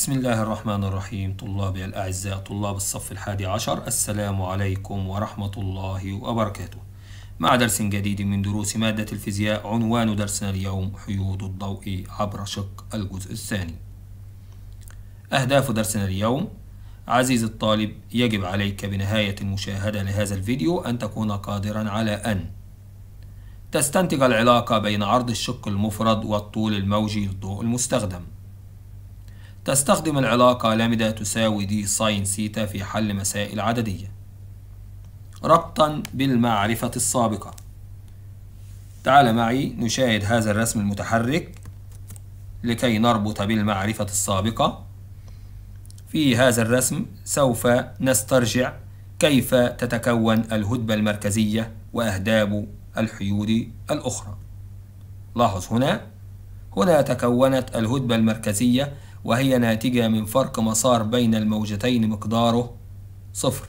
بسم الله الرحمن الرحيم طلابي الأعزاء طلاب الصف الحادي عشر السلام عليكم ورحمة الله وبركاته مع درس جديد من دروس مادة الفيزياء عنوان درسنا اليوم حيود الضوء عبر شق الجزء الثاني أهداف درسنا اليوم عزيزي الطالب يجب عليك بنهاية المشاهدة لهذا الفيديو أن تكون قادرا على أن تستنتج العلاقة بين عرض الشق المفرد والطول الموجي للضوء المستخدم تستخدم العلاقة لامدا تساوي دي ساين سيتا في حل مسائل عددية ربطا بالمعرفة السابقة تعال معي نشاهد هذا الرسم المتحرك لكي نربط بالمعرفة السابقة في هذا الرسم سوف نسترجع كيف تتكون الهدبة المركزية وأهداب الحيود الأخرى لاحظ هنا هنا تكونت الهدبة المركزية وهي ناتجة من فرق مسار بين الموجتين مقداره صفر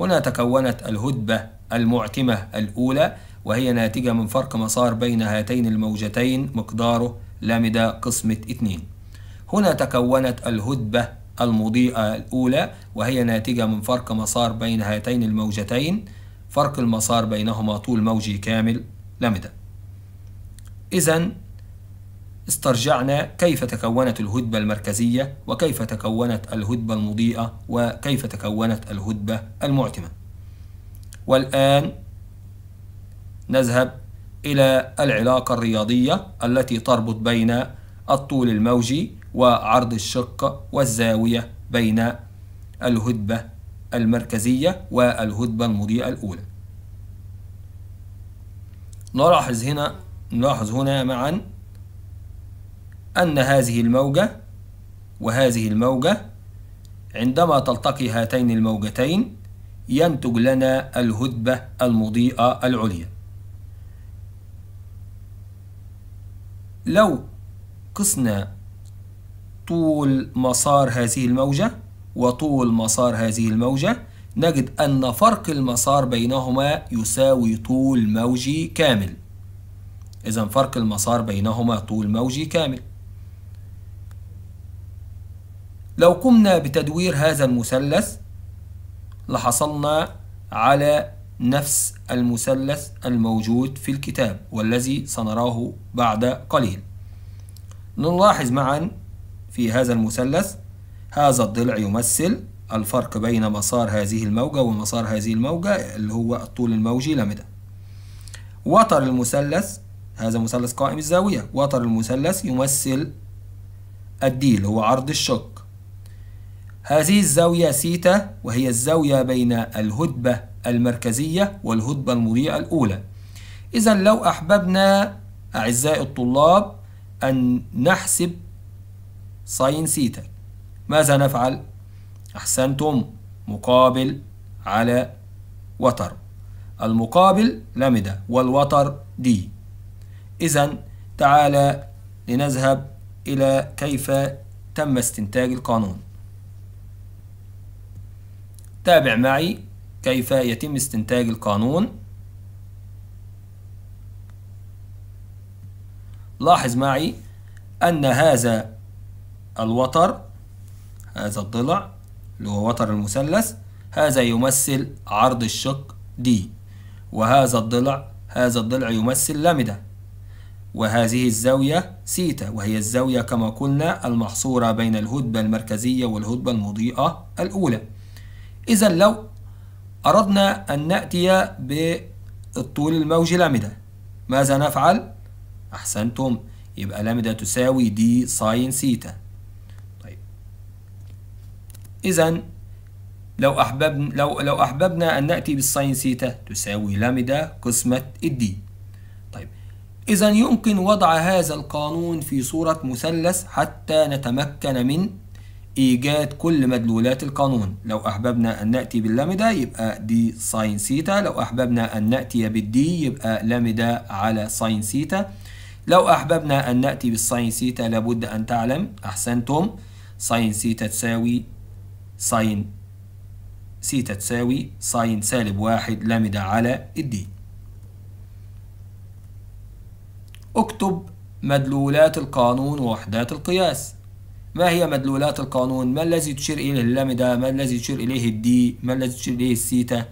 هنا تكونت الهدبة المعتمة الأولى وهي ناتجة من فرق مسار بين هاتين الموجتين مقداره لامدا قسمة 2 هنا تكونت الهدبة المضيئة الأولى وهي ناتجة من فرق مسار بين هاتين الموجتين فرق المسار بينهما طول موجي كامل لامدا إذن استرجعنا كيف تكونت الهدبة المركزية وكيف تكونت الهدبة المضيئة وكيف تكونت الهدبة المعتمة والآن نذهب إلى العلاقة الرياضية التي تربط بين الطول الموجي وعرض الشق والزاوية بين الهدبة المركزية والهدبة المضيئة الأولى نلاحظ هنا نلاحظ هنا معا أن هذه الموجة وهذه الموجة عندما تلتقي هاتين الموجتين ينتج لنا الهدبة المضيئة العليا لو قسنا طول مسار هذه الموجة وطول مسار هذه الموجة نجد أن فرق المسار بينهما يساوي طول موجي كامل إذا فرق المسار بينهما طول موجي كامل لو قمنا بتدوير هذا المثلث لحصلنا على نفس المثلث الموجود في الكتاب والذي سنراه بعد قليل نلاحظ معا في هذا المثلث هذا الضلع يمثل الفرق بين مسار هذه الموجة ومسار هذه الموجة اللي هو الطول الموجي لمدة وتر المثلث هذا مثلث قائم الزاوية وتر المثلث يمثل الدي اللي هو عرض الشق هذه الزاوية سيتا وهي الزاوية بين الهدبة المركزية والهدبة المضيئة الأولى إذا لو أحببنا أعزائي الطلاب أن نحسب ساين سيتا ماذا نفعل؟ أحسنتم مقابل على وتر المقابل لامدا والوتر دي إذا تعال لنذهب إلى كيف تم استنتاج القانون تابع معي كيف يتم استنتاج القانون لاحظ معي أن هذا الوتر هذا الضلع اللي هو وتر المثلث هذا يمثل عرض الشق D وهذا الضلع هذا الضلع يمثل لامدا وهذه الزاوية سيتا وهي الزاوية كما قلنا المحصورة بين الهدبة المركزية والهدبة المضيئة الأولى إذا لو أردنا أن نأتي بالطول الموجي لامدا ماذا نفعل؟ أحسنتم يبقى لامدا تساوي دي ساين سيتا طيب إذا لو أحببنا لو لو أحببنا أن نأتي بالساين سيتا تساوي لامدا قسمة الدي طيب إذا يمكن وضع هذا القانون في صورة مثلث حتى نتمكن من إيجاد كل مدلولات القانون لو أحببنا أن نأتي باللامدا يبقى دي ساين سيتا لو أحببنا أن نأتي بالدي يبقى لامدا على ساين سيتا لو أحببنا أن نأتي بالساين سيتا لابد أن تعلم أحسنتم ساين سيتا تساوي ساين سيتا تساوي ساين سالب واحد لامدا على الدي اكتب مدلولات القانون ووحدات القياس ما هي مدلولات القانون ما الذي تشير إليه اللامدة ما الذي تشير إليه الدي ما الذي تشير إليه السيتا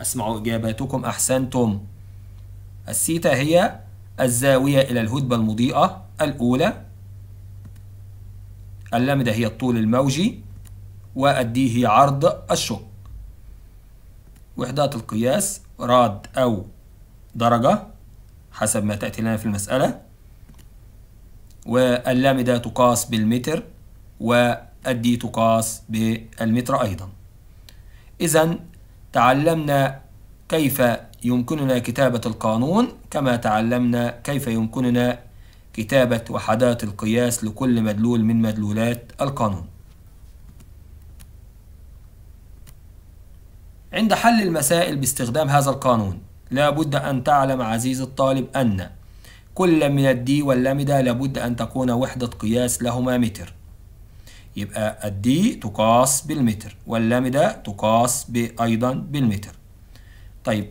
أسمع إجاباتكم أحسنتم السيتا هي الزاوية إلى الهدبة المضيئة الأولى اللامدة هي الطول الموجي والدي هي عرض الشق وحدات القياس راد أو درجة حسب ما تأتي لنا في المسألة واللامدا تقاس بالمتر والدي تقاس بالمتر أيضا إذا تعلمنا كيف يمكننا كتابة القانون كما تعلمنا كيف يمكننا كتابة وحدات القياس لكل مدلول من مدلولات القانون عند حل المسائل باستخدام هذا القانون لا بد أن تعلم عزيزي الطالب أن كل من الدي واللامدا لابد أن تكون وحدة قياس لهما متر يبقى الدي تقاس بالمتر واللامدا تقاس أيضا بالمتر طيب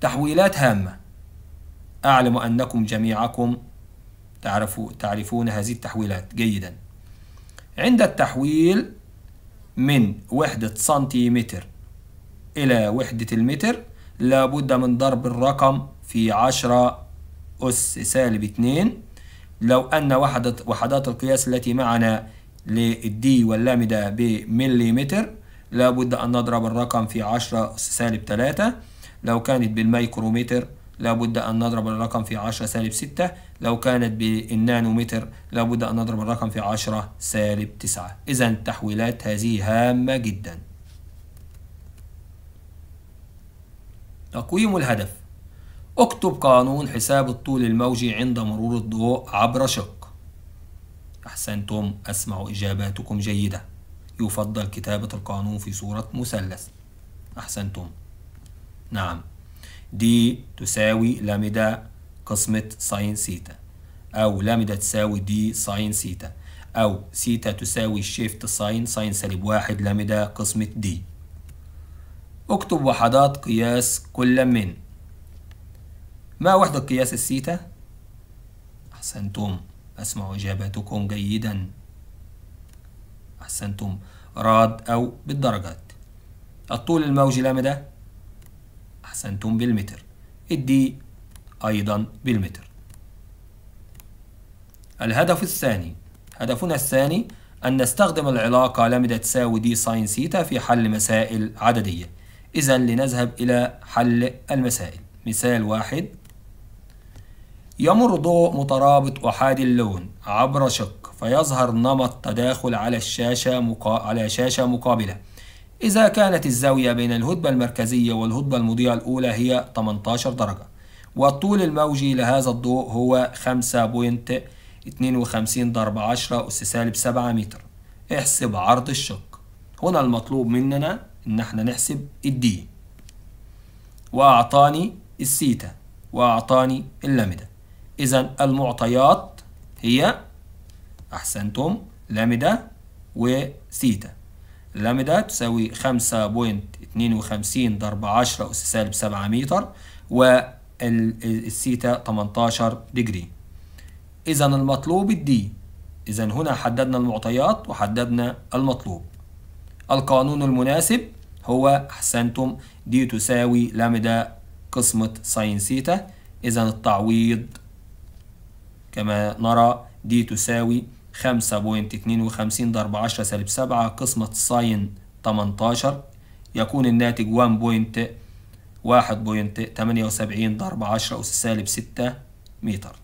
تحويلات هامة أعلم أنكم جميعكم تعرفوا تعرفون هذه التحويلات جيدا عند التحويل من وحدة سنتيمتر إلى وحدة المتر لابد من ضرب الرقم في عشرة أس سالب 2 لو أن وحدة وحدات القياس التي معنا للدي واللامدة بمليمتر لابد أن نضرب الرقم في 10 أس سالب 3 لو كانت بالميكرومتر لابد أن نضرب الرقم في 10 سالب 6 لو كانت بالنانومتر لابد أن نضرب الرقم في 10 سالب 9 إذا التحويلات هذه هامة جدا تقويم الهدف اكتب قانون حساب الطول الموجي عند مرور الضوء عبر شق أحسنتم أسمع إجاباتكم جيدة يفضل كتابة القانون في صورة مثلث أحسنتم نعم دي تساوي لامدا قسمة ساين سيتا أو لامدا تساوي دي ساين سيتا أو سيتا تساوي شيفت ساين ساين سالب واحد لامدا قسمة دي اكتب وحدات قياس كل من ما وحدة قياس السيتا؟ أحسنتم أسمع إجاباتكم جيدا أحسنتم راد أو بالدرجات الطول الموجي لامدا أحسنتم بالمتر الدي أيضا بالمتر الهدف الثاني هدفنا الثاني أن نستخدم العلاقة لامدا تساوي دي ساين سيتا في حل مسائل عددية إذا لنذهب إلى حل المسائل مثال واحد يمر ضوء مترابط أحادي اللون عبر شق فيظهر نمط تداخل على الشاشة مقا... على شاشة مقابلة إذا كانت الزاوية بين الهدبة المركزية والهدبة المضيئة الأولى هي 18 درجة والطول الموجي لهذا الضوء هو 5.52 ضرب 10 أس سالب 7 متر احسب عرض الشق هنا المطلوب مننا إن احنا نحسب الدي وأعطاني السيتا وأعطاني اللامدا إذا المعطيات هي أحسنتم لامدا وثيتا لامدا تساوي 5.52 ضرب 10 أس سالب 7 متر والثيتا 18 ديجري إذا المطلوب الدي إذا هنا حددنا المعطيات وحددنا المطلوب القانون المناسب هو أحسنتم دي تساوي لامدا قسمة ساين ثيتا إذا التعويض كما نرى دي تساوي 5.52 ضرب 10 سالب 7 قسمة ساين 18 يكون الناتج 1.1.78 ضرب 10 أس سالب 6 متر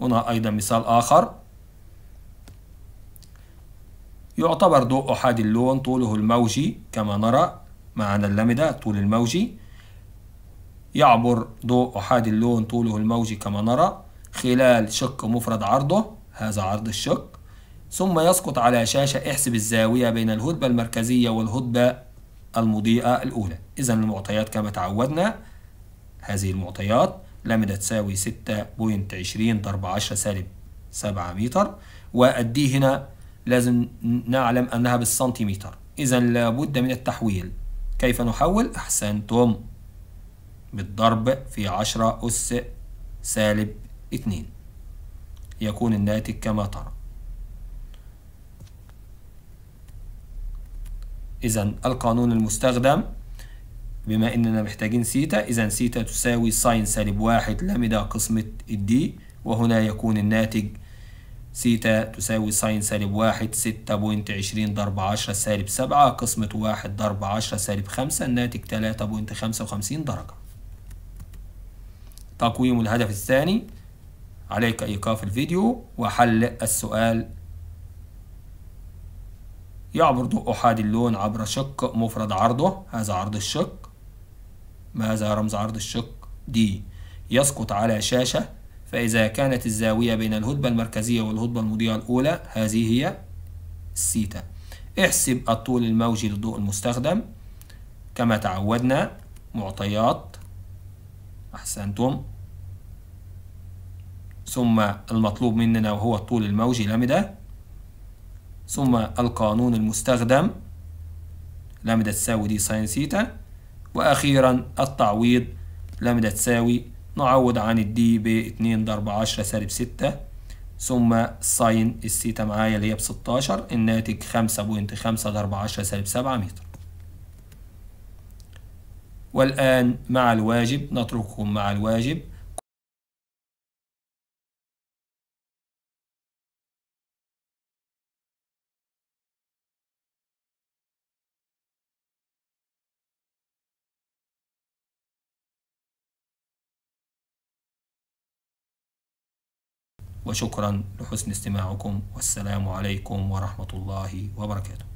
هنا أيضا مثال آخر يعتبر ضوء أحادي اللون طوله الموجي كما نرى معنا اللمدة طول الموجي يعبر ضوء أحادي اللون طوله الموجي كما نرى خلال شق مفرد عرضه هذا عرض الشق ثم يسقط على شاشة احسب الزاوية بين الهدبة المركزية والهدبة المضيئة الأولى إذا المعطيات كما تعودنا هذه المعطيات لامدا تساوي 6.20 ضرب 10 سالب 7 متر والدي هنا لازم نعلم أنها بالسنتيمتر إذا لابد من التحويل كيف نحول؟ أحسنتم بالضرب في عشرة أس سالب اتنين يكون الناتج كما ترى إذا القانون المستخدم بما إننا محتاجين سيتا إذا سيتا تساوي ساين سالب واحد لامدا قسمة الدي وهنا يكون الناتج سيتا تساوي ساين سالب واحد ستة بوينت عشرين ضرب عشرة سالب سبعة قسمة واحد ضرب عشرة سالب خمسة الناتج تلاتة بوينت خمسة وخمسين درجة تقويم الهدف الثاني عليك إيقاف الفيديو وحل السؤال يعبر ضوء أحادي اللون عبر شق مفرد عرضه هذا عرض الشق ماذا رمز عرض الشق دي يسقط على شاشة فإذا كانت الزاوية بين الهدبة المركزية والهدبة المضيئة الأولى هذه هي السيتا احسب الطول الموجي للضوء المستخدم كما تعودنا معطيات أحسنتم ثم المطلوب مننا وهو الطول الموجي لامدا ثم القانون المستخدم لامدا تساوي دي ساين سيتا وأخيرا التعويض لامدا تساوي نعوض عن الدي ب 2 ضرب 10 سالب 6 ثم ساين السيتا معايا اللي هي ب 16 الناتج 5.5 ضرب 10 سالب 7 متر والآن مع الواجب نترككم مع الواجب وشكرا لحسن استماعكم والسلام عليكم ورحمة الله وبركاته